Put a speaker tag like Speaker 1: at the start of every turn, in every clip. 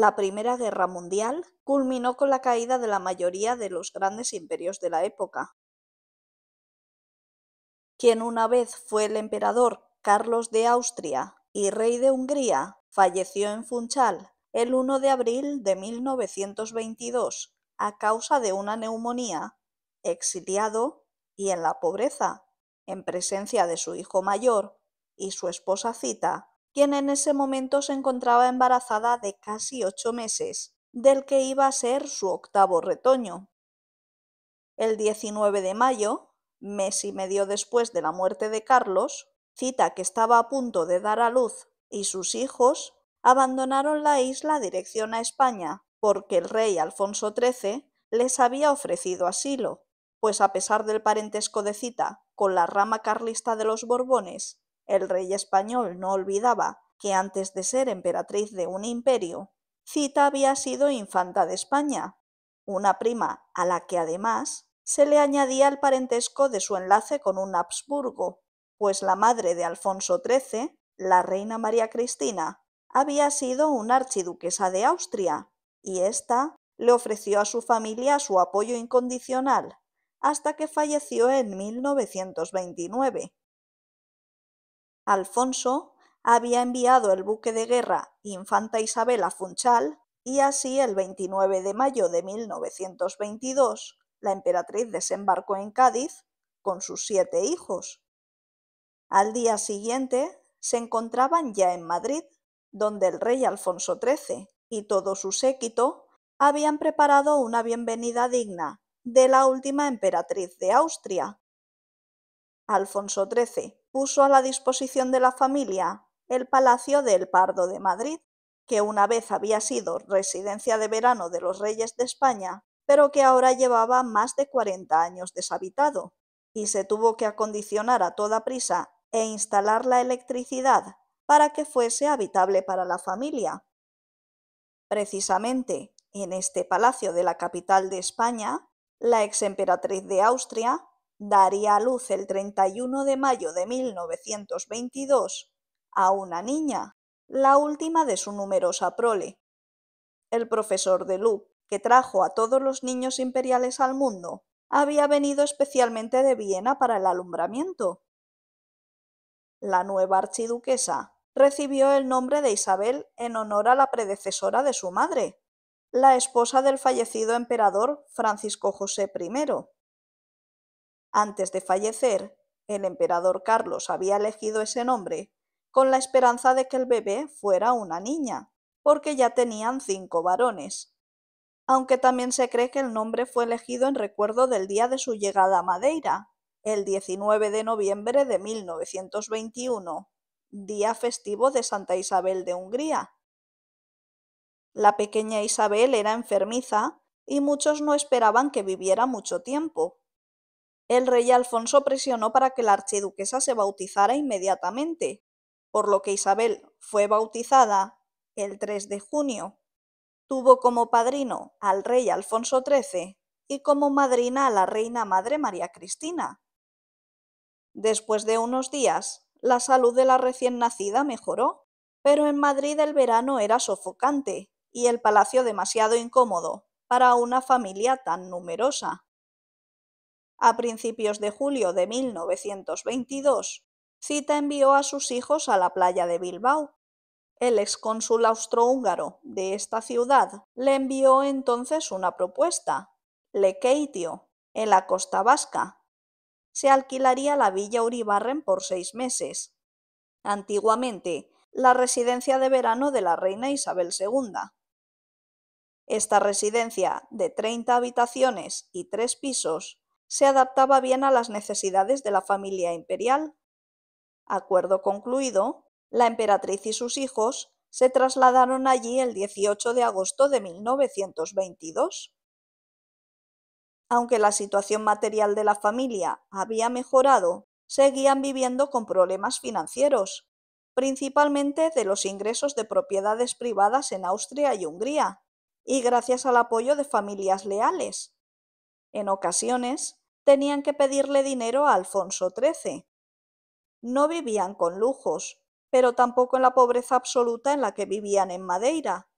Speaker 1: La Primera Guerra Mundial culminó con la caída de la mayoría de los grandes imperios de la época. Quien una vez fue el emperador Carlos de Austria y rey de Hungría, falleció en Funchal el 1 de abril de 1922 a causa de una neumonía, exiliado y en la pobreza, en presencia de su hijo mayor y su esposa Cita, quien en ese momento se encontraba embarazada de casi ocho meses, del que iba a ser su octavo retoño. El 19 de mayo, mes y medio después de la muerte de Carlos, Cita, que estaba a punto de dar a luz, y sus hijos abandonaron la isla dirección a España, porque el rey Alfonso XIII les había ofrecido asilo, pues a pesar del parentesco de Cita con la rama carlista de los Borbones el rey español no olvidaba que antes de ser emperatriz de un imperio, Cita había sido infanta de España, una prima a la que además se le añadía el parentesco de su enlace con un Habsburgo, pues la madre de Alfonso XIII, la reina María Cristina, había sido una archiduquesa de Austria, y ésta le ofreció a su familia su apoyo incondicional hasta que falleció en 1929. Alfonso había enviado el buque de guerra Infanta Isabel a Funchal y así el 29 de mayo de 1922 la emperatriz desembarcó en Cádiz con sus siete hijos. Al día siguiente se encontraban ya en Madrid, donde el rey Alfonso XIII y todo su séquito habían preparado una bienvenida digna de la última emperatriz de Austria. Alfonso XIII puso a la disposición de la familia el Palacio del Pardo de Madrid, que una vez había sido residencia de verano de los reyes de España, pero que ahora llevaba más de 40 años deshabitado, y se tuvo que acondicionar a toda prisa e instalar la electricidad para que fuese habitable para la familia. Precisamente en este palacio de la capital de España, la ex emperatriz de Austria daría a luz el 31 de mayo de 1922 a una niña, la última de su numerosa prole. El profesor de Lu, que trajo a todos los niños imperiales al mundo, había venido especialmente de Viena para el alumbramiento. La nueva archiduquesa recibió el nombre de Isabel en honor a la predecesora de su madre, la esposa del fallecido emperador Francisco José I. Antes de fallecer, el emperador Carlos había elegido ese nombre con la esperanza de que el bebé fuera una niña, porque ya tenían cinco varones. Aunque también se cree que el nombre fue elegido en recuerdo del día de su llegada a Madeira, el 19 de noviembre de 1921, día festivo de Santa Isabel de Hungría. La pequeña Isabel era enfermiza y muchos no esperaban que viviera mucho tiempo, el rey Alfonso presionó para que la archiduquesa se bautizara inmediatamente, por lo que Isabel fue bautizada el 3 de junio. Tuvo como padrino al rey Alfonso XIII y como madrina a la reina madre María Cristina. Después de unos días, la salud de la recién nacida mejoró, pero en Madrid el verano era sofocante y el palacio demasiado incómodo para una familia tan numerosa. A principios de julio de 1922, Cita envió a sus hijos a la playa de Bilbao. El excónsul austrohúngaro de esta ciudad le envió entonces una propuesta, Le Keitio, en la costa vasca. Se alquilaría la villa Uribarren por seis meses. Antiguamente, la residencia de verano de la reina Isabel II. Esta residencia, de 30 habitaciones y tres pisos, se adaptaba bien a las necesidades de la familia imperial. Acuerdo concluido, la emperatriz y sus hijos se trasladaron allí el 18 de agosto de 1922. Aunque la situación material de la familia había mejorado, seguían viviendo con problemas financieros, principalmente de los ingresos de propiedades privadas en Austria y Hungría, y gracias al apoyo de familias leales, en ocasiones tenían que pedirle dinero a Alfonso XIII. No vivían con lujos, pero tampoco en la pobreza absoluta en la que vivían en Madeira.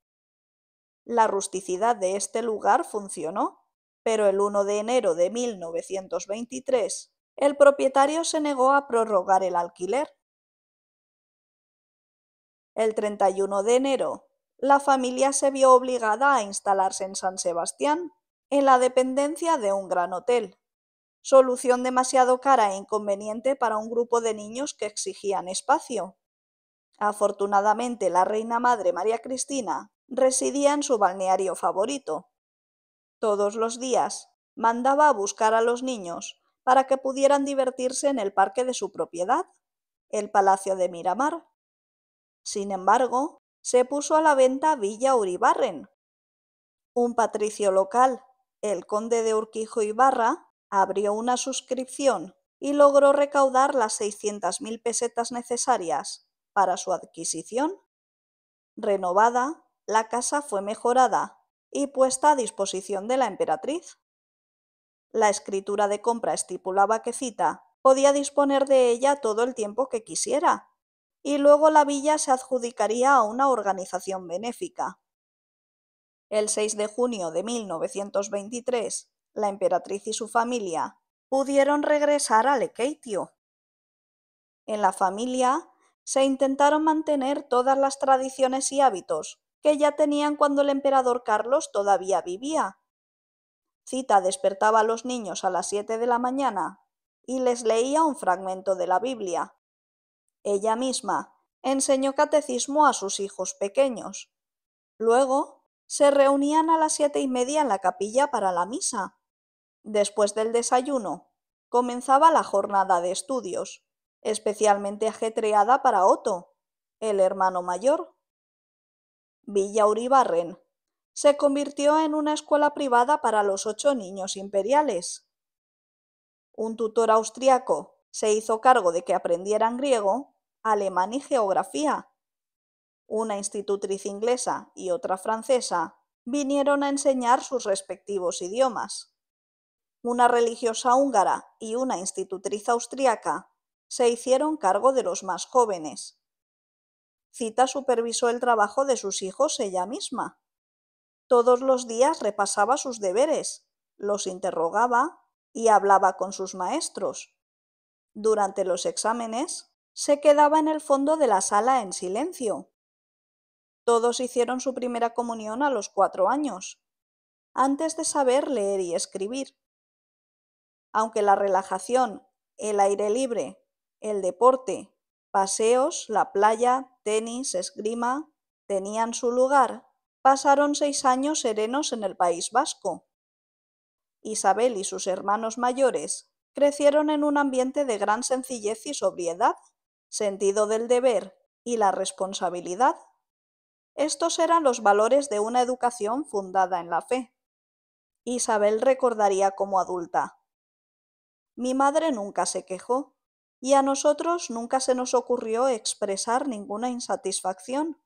Speaker 1: La rusticidad de este lugar funcionó, pero el 1 de enero de 1923 el propietario se negó a prorrogar el alquiler. El 31 de enero, la familia se vio obligada a instalarse en San Sebastián, en la dependencia de un gran hotel, solución demasiado cara e inconveniente para un grupo de niños que exigían espacio. Afortunadamente, la reina madre María Cristina residía en su balneario favorito. Todos los días mandaba a buscar a los niños para que pudieran divertirse en el parque de su propiedad, el Palacio de Miramar. Sin embargo, se puso a la venta Villa Uribarren. Un patricio local el conde de Urquijo Ibarra abrió una suscripción y logró recaudar las 600.000 pesetas necesarias para su adquisición. Renovada, la casa fue mejorada y puesta a disposición de la emperatriz. La escritura de compra estipulaba que Cita podía disponer de ella todo el tiempo que quisiera, y luego la villa se adjudicaría a una organización benéfica. El 6 de junio de 1923, la emperatriz y su familia pudieron regresar al Ekeitio. En la familia se intentaron mantener todas las tradiciones y hábitos que ya tenían cuando el emperador Carlos todavía vivía. Cita despertaba a los niños a las 7 de la mañana y les leía un fragmento de la Biblia. Ella misma enseñó catecismo a sus hijos pequeños. Luego se reunían a las siete y media en la capilla para la misa. Después del desayuno, comenzaba la jornada de estudios, especialmente ajetreada para Otto, el hermano mayor. Villa Uribarren se convirtió en una escuela privada para los ocho niños imperiales. Un tutor austriaco se hizo cargo de que aprendieran griego, alemán y geografía, una institutriz inglesa y otra francesa, vinieron a enseñar sus respectivos idiomas. Una religiosa húngara y una institutriz austriaca se hicieron cargo de los más jóvenes. Cita supervisó el trabajo de sus hijos ella misma. Todos los días repasaba sus deberes, los interrogaba y hablaba con sus maestros. Durante los exámenes, se quedaba en el fondo de la sala en silencio, todos hicieron su primera comunión a los cuatro años, antes de saber leer y escribir. Aunque la relajación, el aire libre, el deporte, paseos, la playa, tenis, esgrima, tenían su lugar, pasaron seis años serenos en el País Vasco. Isabel y sus hermanos mayores crecieron en un ambiente de gran sencillez y sobriedad, sentido del deber y la responsabilidad. Estos eran los valores de una educación fundada en la fe. Isabel recordaría como adulta. Mi madre nunca se quejó y a nosotros nunca se nos ocurrió expresar ninguna insatisfacción.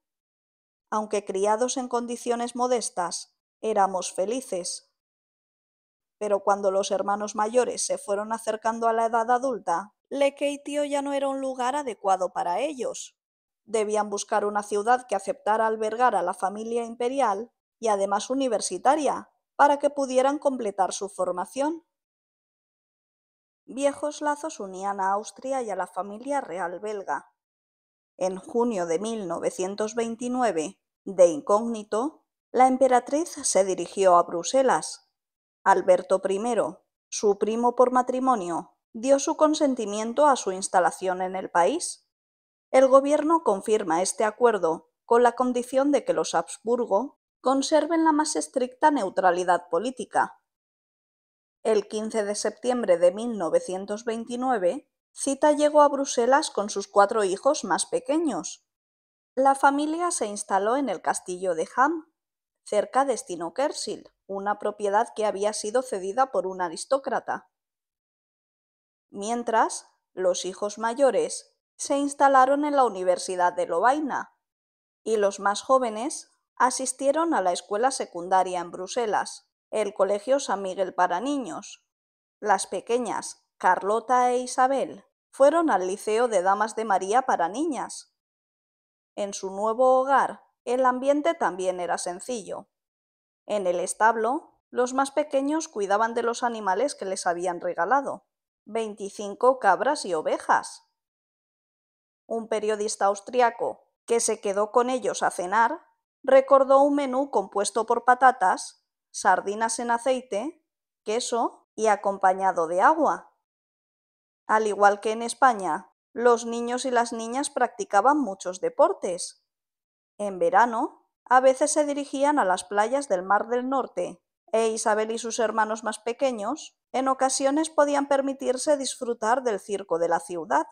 Speaker 1: Aunque criados en condiciones modestas, éramos felices. Pero cuando los hermanos mayores se fueron acercando a la edad adulta, Lekeitio ya no era un lugar adecuado para ellos. Debían buscar una ciudad que aceptara albergar a la familia imperial y además universitaria, para que pudieran completar su formación. Viejos lazos unían a Austria y a la familia real belga. En junio de 1929, de incógnito, la emperatriz se dirigió a Bruselas. Alberto I, su primo por matrimonio, dio su consentimiento a su instalación en el país. El gobierno confirma este acuerdo con la condición de que los Habsburgo conserven la más estricta neutralidad política. El 15 de septiembre de 1929, Cita llegó a Bruselas con sus cuatro hijos más pequeños. La familia se instaló en el castillo de Ham, cerca de Stinokersil, una propiedad que había sido cedida por un aristócrata. Mientras, los hijos mayores, se instalaron en la Universidad de Lovaina y los más jóvenes asistieron a la escuela secundaria en Bruselas, el Colegio San Miguel para Niños. Las pequeñas Carlota e Isabel fueron al Liceo de Damas de María para Niñas. En su nuevo hogar, el ambiente también era sencillo. En el establo, los más pequeños cuidaban de los animales que les habían regalado, 25 cabras y ovejas, un periodista austriaco que se quedó con ellos a cenar, recordó un menú compuesto por patatas, sardinas en aceite, queso y acompañado de agua. Al igual que en España, los niños y las niñas practicaban muchos deportes. En verano, a veces se dirigían a las playas del Mar del Norte, e Isabel y sus hermanos más pequeños en ocasiones podían permitirse disfrutar del circo de la ciudad.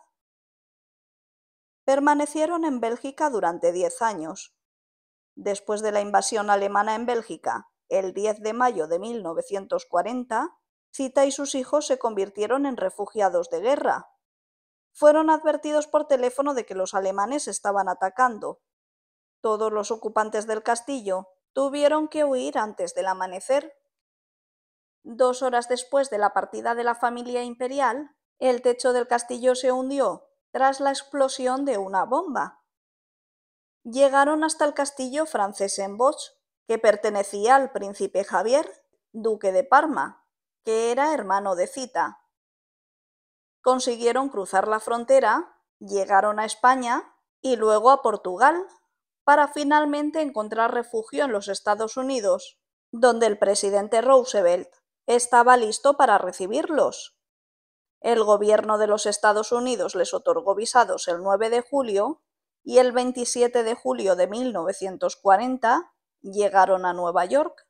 Speaker 1: Permanecieron en Bélgica durante diez años. Después de la invasión alemana en Bélgica, el 10 de mayo de 1940, ...Cita y sus hijos se convirtieron en refugiados de guerra. Fueron advertidos por teléfono de que los alemanes estaban atacando. Todos los ocupantes del castillo tuvieron que huir antes del amanecer. Dos horas después de la partida de la familia imperial, el techo del castillo se hundió tras la explosión de una bomba. Llegaron hasta el castillo francés en Bosch, que pertenecía al príncipe Javier, duque de Parma, que era hermano de Cita. Consiguieron cruzar la frontera, llegaron a España y luego a Portugal, para finalmente encontrar refugio en los Estados Unidos, donde el presidente Roosevelt estaba listo para recibirlos. El gobierno de los Estados Unidos les otorgó visados el 9 de julio y el 27 de julio de 1940 llegaron a Nueva York.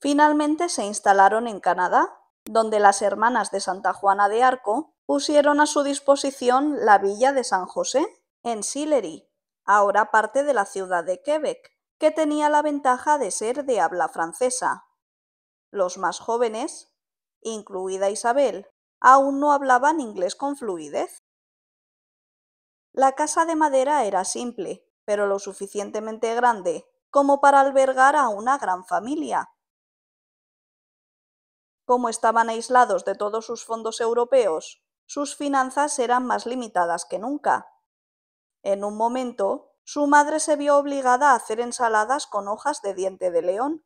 Speaker 1: Finalmente se instalaron en Canadá, donde las hermanas de Santa Juana de Arco pusieron a su disposición la villa de San José, en Sillery, ahora parte de la ciudad de Quebec, que tenía la ventaja de ser de habla francesa. Los más jóvenes, incluida Isabel, aún no hablaban inglés con fluidez. La casa de madera era simple, pero lo suficientemente grande como para albergar a una gran familia. Como estaban aislados de todos sus fondos europeos, sus finanzas eran más limitadas que nunca. En un momento, su madre se vio obligada a hacer ensaladas con hojas de diente de león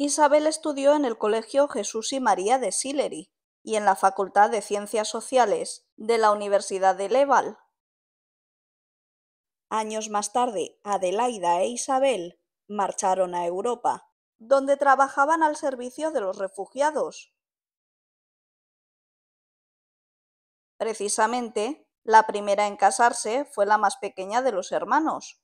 Speaker 1: Isabel estudió en el Colegio Jesús y María de Sillery y en la Facultad de Ciencias Sociales de la Universidad de Leval. Años más tarde, Adelaida e Isabel marcharon a Europa, donde trabajaban al servicio de los refugiados. Precisamente, la primera en casarse fue la más pequeña de los hermanos.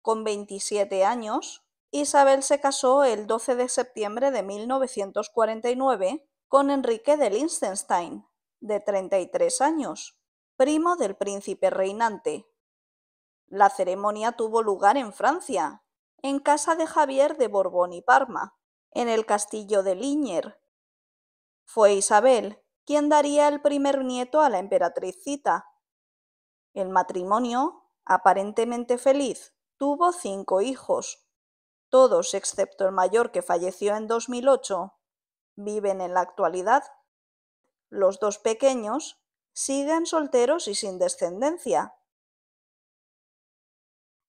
Speaker 1: Con 27 años, Isabel se casó el 12 de septiembre de 1949 con Enrique de Liechtenstein, de 33 años, primo del príncipe reinante. La ceremonia tuvo lugar en Francia, en casa de Javier de Borbón y Parma, en el castillo de Ligner. Fue Isabel quien daría el primer nieto a la emperatrizcita. El matrimonio, aparentemente feliz, tuvo cinco hijos, todos excepto el mayor que falleció en 2008 viven en la actualidad. Los dos pequeños siguen solteros y sin descendencia.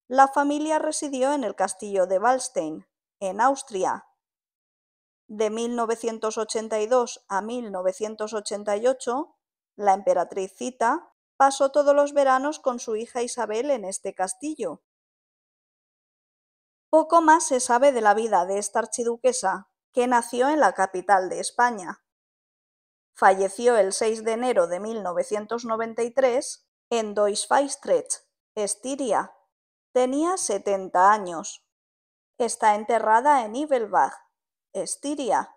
Speaker 1: La familia residió en el castillo de Wallstein, en Austria. De 1982 a 1988, la emperatriz pasó todos los veranos con su hija Isabel en este castillo. Poco más se sabe de la vida de esta archiduquesa, que nació en la capital de España. Falleció el 6 de enero de 1993 en Doisfeistrecht, Estiria. Tenía 70 años. Está enterrada en Ibelbach, Estiria.